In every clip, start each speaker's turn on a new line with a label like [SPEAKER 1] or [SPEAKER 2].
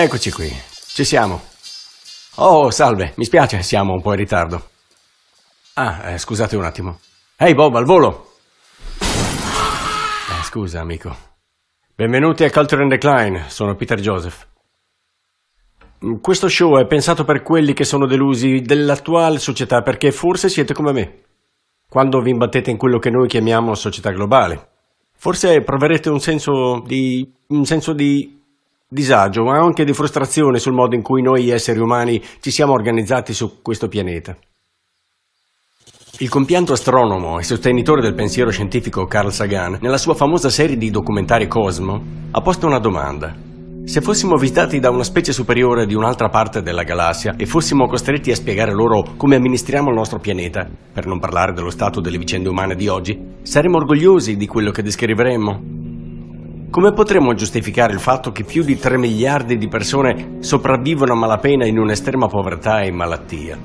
[SPEAKER 1] Eccoci qui, ci siamo. Oh, salve, mi spiace, siamo un po' in ritardo. Ah, eh, scusate un attimo. Ehi hey Bob, al volo! Eh, scusa, amico. Benvenuti a Culture in Decline, sono Peter Joseph. Mm, questo show è pensato per quelli che sono delusi dell'attuale società perché forse siete come me. Quando vi imbattete in quello che noi chiamiamo società globale, forse proverete un senso di... un senso di disagio, ma anche di frustrazione sul modo in cui noi esseri umani ci siamo organizzati su questo pianeta. Il compianto astronomo e sostenitore del pensiero scientifico Carl Sagan, nella sua famosa serie di documentari Cosmo, ha posto una domanda. Se fossimo visitati da una specie superiore di un'altra parte della galassia e fossimo costretti a spiegare loro come amministriamo il nostro pianeta, per non parlare dello stato delle vicende umane di oggi, saremmo orgogliosi di quello che descriveremmo? Come potremmo giustificare il fatto che più di 3 miliardi di persone sopravvivono a malapena in un'estrema povertà e malattia?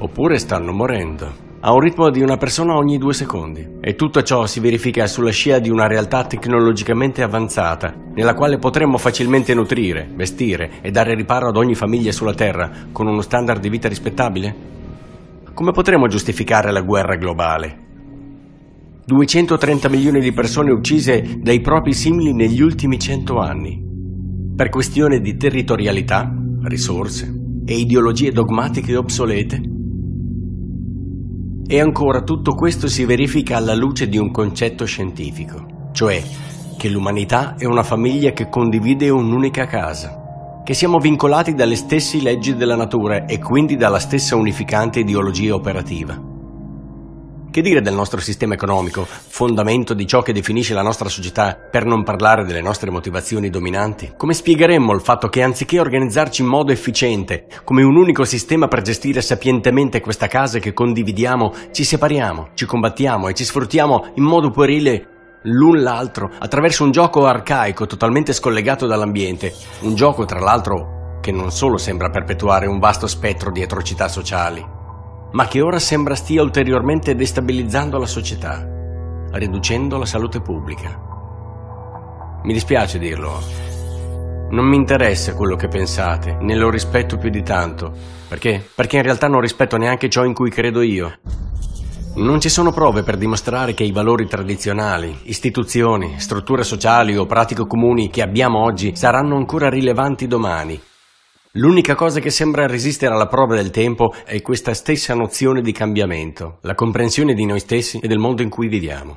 [SPEAKER 1] Oppure stanno morendo a un ritmo di una persona ogni due secondi. E tutto ciò si verifica sulla scia di una realtà tecnologicamente avanzata, nella quale potremmo facilmente nutrire, vestire e dare riparo ad ogni famiglia sulla Terra con uno standard di vita rispettabile? Come potremmo giustificare la guerra globale? 230 milioni di persone uccise dai propri simili negli ultimi 100 anni, per questione di territorialità, risorse e ideologie dogmatiche obsolete. E ancora tutto questo si verifica alla luce di un concetto scientifico, cioè che l'umanità è una famiglia che condivide un'unica casa, che siamo vincolati dalle stesse leggi della natura e quindi dalla stessa unificante ideologia operativa. Che dire del nostro sistema economico, fondamento di ciò che definisce la nostra società, per non parlare delle nostre motivazioni dominanti? Come spiegheremmo il fatto che anziché organizzarci in modo efficiente, come un unico sistema per gestire sapientemente questa casa che condividiamo, ci separiamo, ci combattiamo e ci sfruttiamo in modo puerile l'un l'altro attraverso un gioco arcaico totalmente scollegato dall'ambiente, un gioco tra l'altro che non solo sembra perpetuare un vasto spettro di atrocità sociali, ma che ora sembra stia ulteriormente destabilizzando la società, riducendo la salute pubblica. Mi dispiace dirlo, non mi interessa quello che pensate, né lo rispetto più di tanto. Perché? Perché in realtà non rispetto neanche ciò in cui credo io. Non ci sono prove per dimostrare che i valori tradizionali, istituzioni, strutture sociali o pratiche comuni che abbiamo oggi saranno ancora rilevanti domani L'unica cosa che sembra resistere alla prova del tempo è questa stessa nozione di cambiamento, la comprensione di noi stessi e del mondo in cui viviamo.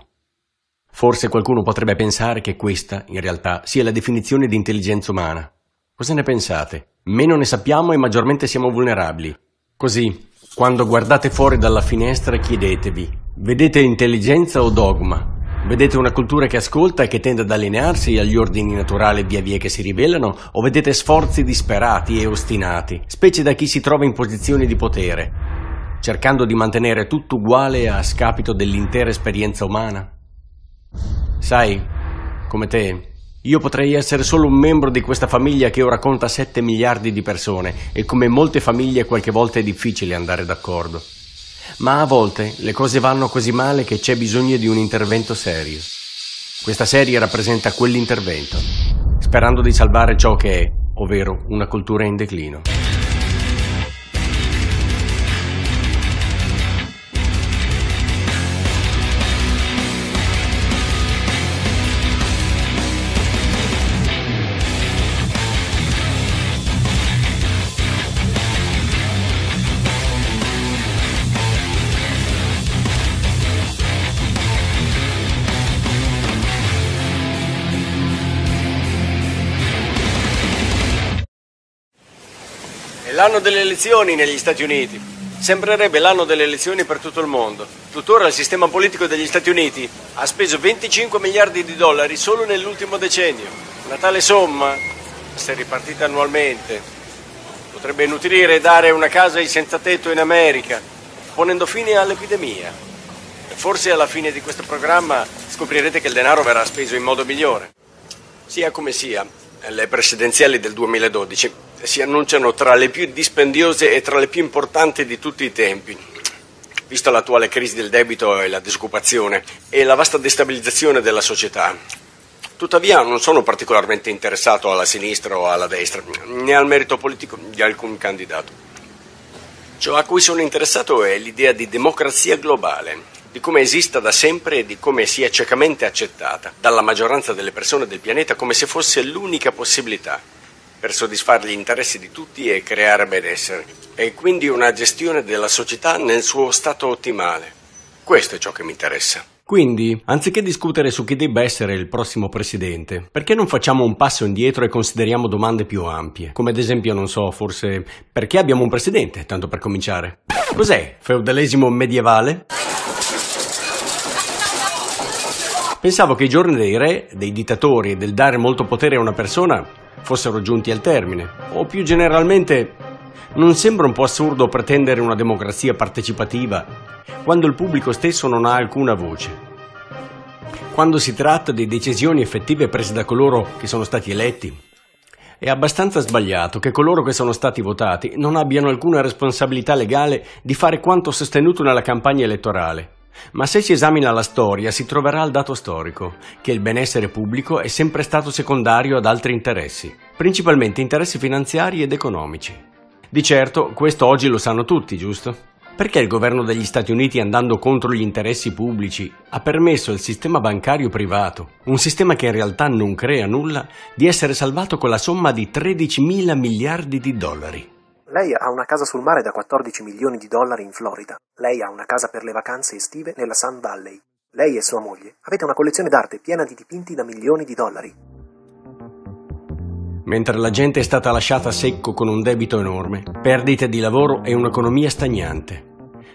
[SPEAKER 1] Forse qualcuno potrebbe pensare che questa, in realtà, sia la definizione di intelligenza umana. Cosa ne pensate? Meno ne sappiamo e maggiormente siamo vulnerabili. Così, quando guardate fuori dalla finestra chiedetevi, vedete intelligenza o dogma? Vedete una cultura che ascolta e che tende ad allinearsi agli ordini naturali via via che si rivelano o vedete sforzi disperati e ostinati, specie da chi si trova in posizioni di potere, cercando di mantenere tutto uguale a scapito dell'intera esperienza umana? Sai, come te, io potrei essere solo un membro di questa famiglia che ora conta 7 miliardi di persone e come molte famiglie qualche volta è difficile andare d'accordo ma a volte le cose vanno così male che c'è bisogno di un intervento serio. Questa serie rappresenta quell'intervento, sperando di salvare ciò che è, ovvero una cultura in declino. l'anno delle elezioni negli Stati Uniti. Sembrerebbe l'anno delle elezioni per tutto il mondo. Tuttora il sistema politico degli Stati Uniti ha speso 25 miliardi di dollari solo nell'ultimo decennio. Una tale somma, se ripartita annualmente, potrebbe nutrire e dare una casa ai senza tetto in America, ponendo fine all'epidemia. forse alla fine di questo programma scoprirete che il denaro verrà speso in modo migliore. Sia come sia, le presidenziali del 2012 si annunciano tra le più dispendiose e tra le più importanti di tutti i tempi. Vista l'attuale crisi del debito e la disoccupazione e la vasta destabilizzazione della società, Tuttavia non sono particolarmente interessato alla sinistra o alla destra, né al merito politico di alcun candidato. Ciò a cui sono interessato è l'idea di democrazia globale, di come esista da sempre e di come sia ciecamente accettata dalla maggioranza delle persone del pianeta come se fosse l'unica possibilità per soddisfare gli interessi di tutti e creare benessere. E quindi una gestione della società nel suo stato ottimale. Questo è ciò che mi interessa. Quindi, anziché discutere su chi debba essere il prossimo presidente, perché non facciamo un passo indietro e consideriamo domande più ampie? Come ad esempio, non so, forse perché abbiamo un presidente, tanto per cominciare? Cos'è? Feudalesimo medievale? Pensavo che i giorni dei re, dei dittatori e del dare molto potere a una persona fossero giunti al termine. O più generalmente, non sembra un po' assurdo pretendere una democrazia partecipativa quando il pubblico stesso non ha alcuna voce? Quando si tratta di decisioni effettive prese da coloro che sono stati eletti? È abbastanza sbagliato che coloro che sono stati votati non abbiano alcuna responsabilità legale di fare quanto sostenuto nella campagna elettorale ma se si esamina la storia si troverà il dato storico, che il benessere pubblico è sempre stato secondario ad altri interessi, principalmente interessi finanziari ed economici. Di certo, questo oggi lo sanno tutti, giusto? Perché il governo degli Stati Uniti, andando contro gli interessi pubblici, ha permesso al sistema bancario privato, un sistema che in realtà non crea nulla, di essere salvato con la somma di 13 mila miliardi di dollari? Lei ha una casa sul mare da 14 milioni di dollari in Florida. Lei ha una casa per le vacanze estive nella Sun Valley. Lei e sua moglie avete una collezione d'arte piena di dipinti da milioni di dollari. Mentre la gente è stata lasciata a secco con un debito enorme, perdite di lavoro e un'economia stagnante.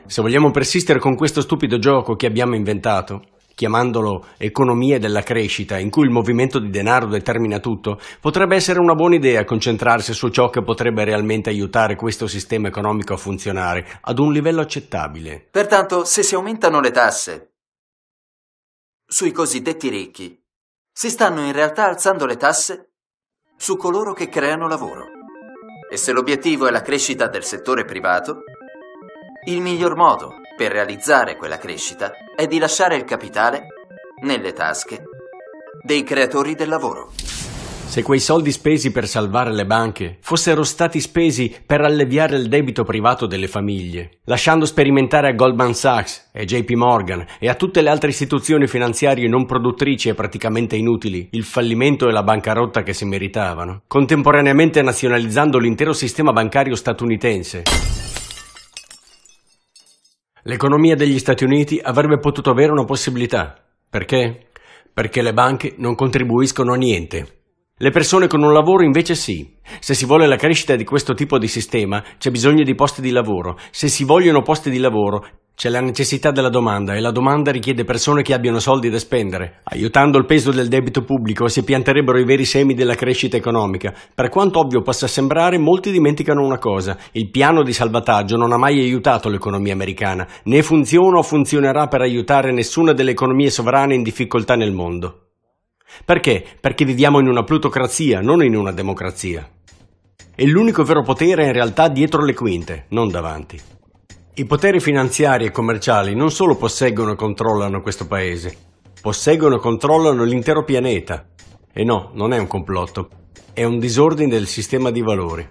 [SPEAKER 1] Se vogliamo persistere con questo stupido gioco che abbiamo inventato, chiamandolo economia della crescita, in cui il movimento di denaro determina tutto, potrebbe essere una buona idea concentrarsi su ciò che potrebbe realmente aiutare questo sistema economico a funzionare ad un livello accettabile. Pertanto, se si aumentano le tasse sui cosiddetti ricchi, si stanno in realtà alzando le tasse su coloro che creano lavoro. E se l'obiettivo è la crescita del settore privato, il miglior modo per realizzare quella crescita è di lasciare il capitale nelle tasche dei creatori del lavoro. Se quei soldi spesi per salvare le banche fossero stati spesi per alleviare il debito privato delle famiglie, lasciando sperimentare a Goldman Sachs e JP Morgan e a tutte le altre istituzioni finanziarie non produttrici e praticamente inutili il fallimento e la bancarotta che si meritavano, contemporaneamente nazionalizzando l'intero sistema bancario statunitense L'economia degli Stati Uniti avrebbe potuto avere una possibilità. Perché? Perché le banche non contribuiscono a niente. Le persone con un lavoro invece sì. Se si vuole la crescita di questo tipo di sistema, c'è bisogno di posti di lavoro. Se si vogliono posti di lavoro, c'è la necessità della domanda e la domanda richiede persone che abbiano soldi da spendere. Aiutando il peso del debito pubblico si pianterebbero i veri semi della crescita economica. Per quanto ovvio possa sembrare, molti dimenticano una cosa. Il piano di salvataggio non ha mai aiutato l'economia americana, né funziona o funzionerà per aiutare nessuna delle economie sovrane in difficoltà nel mondo. Perché? Perché viviamo in una plutocrazia, non in una democrazia. E l'unico vero potere è in realtà dietro le quinte, non davanti. I poteri finanziari e commerciali non solo posseggono e controllano questo paese, posseggono e controllano l'intero pianeta. E no, non è un complotto, è un disordine del sistema di valori.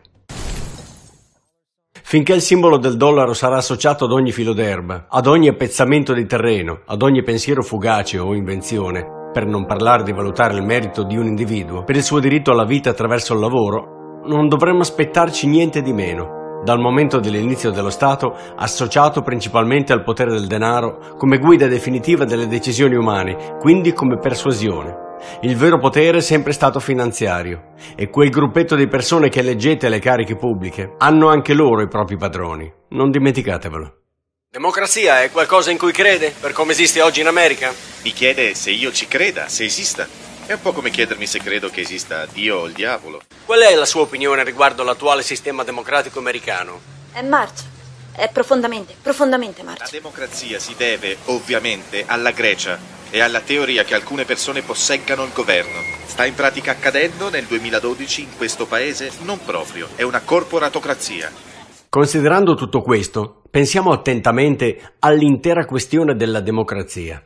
[SPEAKER 1] Finché il simbolo del dollaro sarà associato ad ogni filo d'erba, ad ogni appezzamento di terreno, ad ogni pensiero fugace o invenzione, per non parlare di valutare il merito di un individuo per il suo diritto alla vita attraverso il lavoro, non dovremmo aspettarci niente di meno, dal momento dell'inizio dello Stato, associato principalmente al potere del denaro, come guida definitiva delle decisioni umane, quindi come persuasione. Il vero potere è sempre stato finanziario e quel gruppetto di persone che leggete le cariche pubbliche hanno anche loro i propri padroni, non dimenticatevelo. Democrazia è qualcosa in cui crede, per come esiste oggi in America? Mi chiede se io ci creda, se esista. È un po' come chiedermi se credo che esista Dio o il diavolo. Qual è la sua opinione riguardo l'attuale sistema democratico americano? È marcio. È profondamente, profondamente marcio. La democrazia si deve, ovviamente, alla Grecia e alla teoria che alcune persone posseggano il governo. Sta in pratica accadendo nel 2012 in questo paese non proprio. È una corporatocrazia. Considerando tutto questo, Pensiamo attentamente all'intera questione della democrazia.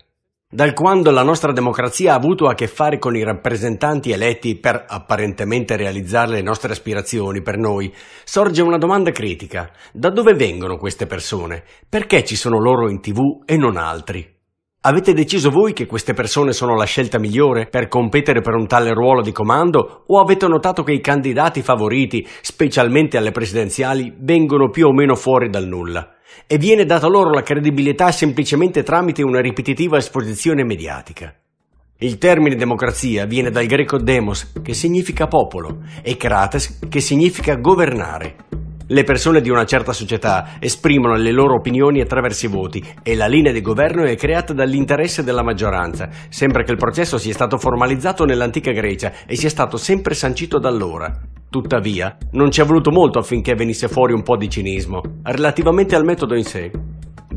[SPEAKER 1] Dal quando la nostra democrazia ha avuto a che fare con i rappresentanti eletti per apparentemente realizzare le nostre aspirazioni per noi, sorge una domanda critica. Da dove vengono queste persone? Perché ci sono loro in tv e non altri? Avete deciso voi che queste persone sono la scelta migliore per competere per un tale ruolo di comando o avete notato che i candidati favoriti, specialmente alle presidenziali, vengono più o meno fuori dal nulla? E viene data loro la credibilità semplicemente tramite una ripetitiva esposizione mediatica. Il termine democrazia viene dal greco demos, che significa popolo, e krates, che significa governare. Le persone di una certa società esprimono le loro opinioni attraverso i voti e la linea di governo è creata dall'interesse della maggioranza. sempre che il processo sia stato formalizzato nell'antica Grecia e sia stato sempre sancito da allora. Tuttavia, non ci è voluto molto affinché venisse fuori un po' di cinismo relativamente al metodo in sé.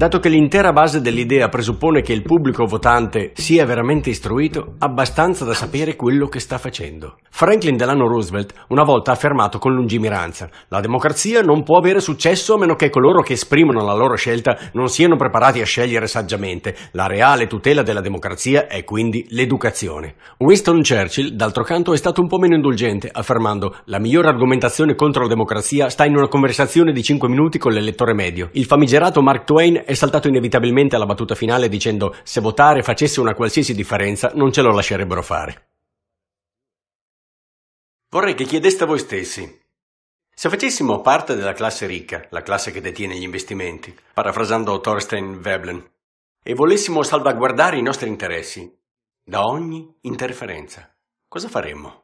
[SPEAKER 1] Dato che l'intera base dell'idea presuppone che il pubblico votante sia veramente istruito, abbastanza da sapere quello che sta facendo. Franklin Delano Roosevelt una volta ha affermato con lungimiranza: "La democrazia non può avere successo a meno che coloro che esprimono la loro scelta non siano preparati a scegliere saggiamente. La reale tutela della democrazia è quindi l'educazione". Winston Churchill, d'altro canto, è stato un po' meno indulgente, affermando: "La migliore argomentazione contro la democrazia sta in una conversazione di 5 minuti con l'elettore medio. Il famigerato Mark Twain è è saltato inevitabilmente alla battuta finale dicendo se votare facesse una qualsiasi differenza non ce lo lascerebbero fare. Vorrei che chiedeste a voi stessi, se facessimo parte della classe ricca, la classe che detiene gli investimenti, parafrasando Thorstein Veblen, e volessimo salvaguardare i nostri interessi da ogni interferenza, cosa faremmo?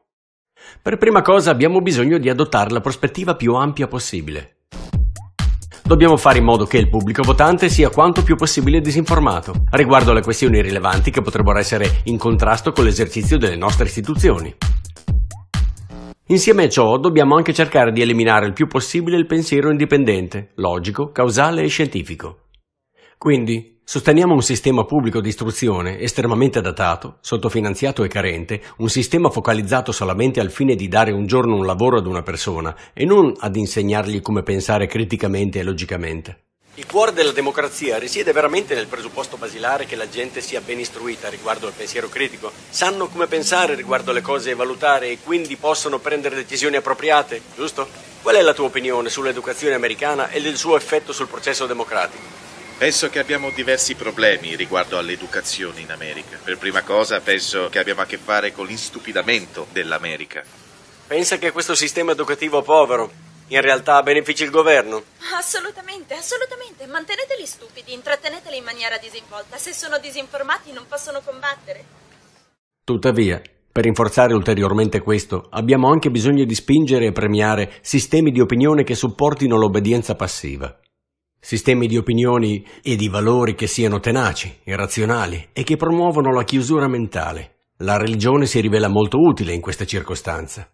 [SPEAKER 1] Per prima cosa abbiamo bisogno di adottare la prospettiva più ampia possibile, Dobbiamo fare in modo che il pubblico votante sia quanto più possibile disinformato riguardo alle questioni rilevanti che potrebbero essere in contrasto con l'esercizio delle nostre istituzioni. Insieme a ciò dobbiamo anche cercare di eliminare il più possibile il pensiero indipendente, logico, causale e scientifico. Quindi, Sosteniamo un sistema pubblico di istruzione estremamente datato, sottofinanziato e carente, un sistema focalizzato solamente al fine di dare un giorno un lavoro ad una persona e non ad insegnargli come pensare criticamente e logicamente. Il cuore della democrazia risiede veramente nel presupposto basilare che la gente sia ben istruita riguardo al pensiero critico, sanno come pensare riguardo le cose e valutare e quindi possono prendere decisioni appropriate, giusto? Qual è la tua opinione sull'educazione americana e del suo effetto sul processo democratico? Penso che abbiamo diversi problemi riguardo all'educazione in America. Per prima cosa penso che abbiamo a che fare con l'instupidamento dell'America. Pensa che questo sistema educativo povero in realtà benefici il governo? Assolutamente, assolutamente. Manteneteli stupidi, intratteneteli in maniera disinvolta. Se sono disinformati non possono combattere. Tuttavia, per rinforzare ulteriormente questo, abbiamo anche bisogno di spingere e premiare sistemi di opinione che supportino l'obbedienza passiva. Sistemi di opinioni e di valori che siano tenaci, irrazionali e che promuovono la chiusura mentale. La religione si rivela molto utile in questa circostanza.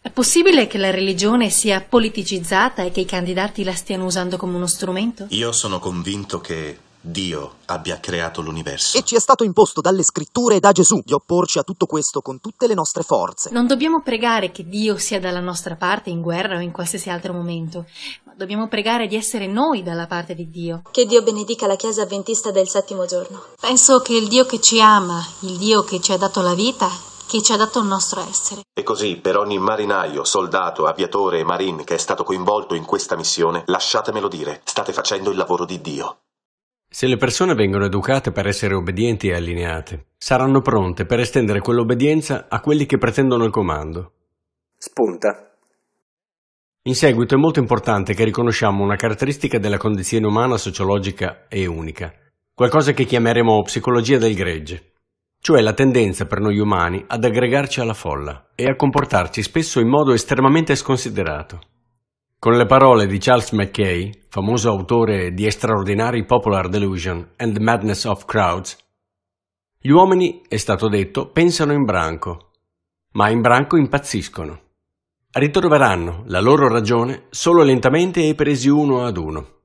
[SPEAKER 1] È possibile che la religione sia politicizzata e che i candidati la stiano usando come uno strumento? Io sono convinto che Dio abbia creato l'universo. E ci è stato imposto dalle scritture e da Gesù di opporci a tutto questo con tutte le nostre forze. Non dobbiamo pregare che Dio sia dalla nostra parte in guerra o in qualsiasi altro momento, ma dobbiamo pregare di essere noi dalla parte di Dio. Che Dio benedica la Chiesa avventista del settimo giorno. Penso che il Dio che ci ama, il Dio che ci ha dato la vita, che ci ha dato il nostro essere. E così, per ogni marinaio, soldato, aviatore e marine che è stato coinvolto in questa missione, lasciatemelo dire, state facendo il lavoro di Dio. Se le persone vengono educate per essere obbedienti e allineate, saranno pronte per estendere quell'obbedienza a quelli che pretendono il comando. Spunta. In seguito è molto importante che riconosciamo una caratteristica della condizione umana sociologica e unica, qualcosa che chiameremo psicologia del gregge, cioè la tendenza per noi umani ad aggregarci alla folla e a comportarci spesso in modo estremamente sconsiderato. Con le parole di Charles Mackay, famoso autore di Extraordinary Popular Delusion and the Madness of Crowds, gli uomini, è stato detto, pensano in branco, ma in branco impazziscono. Ritroveranno la loro ragione solo lentamente e presi uno ad uno.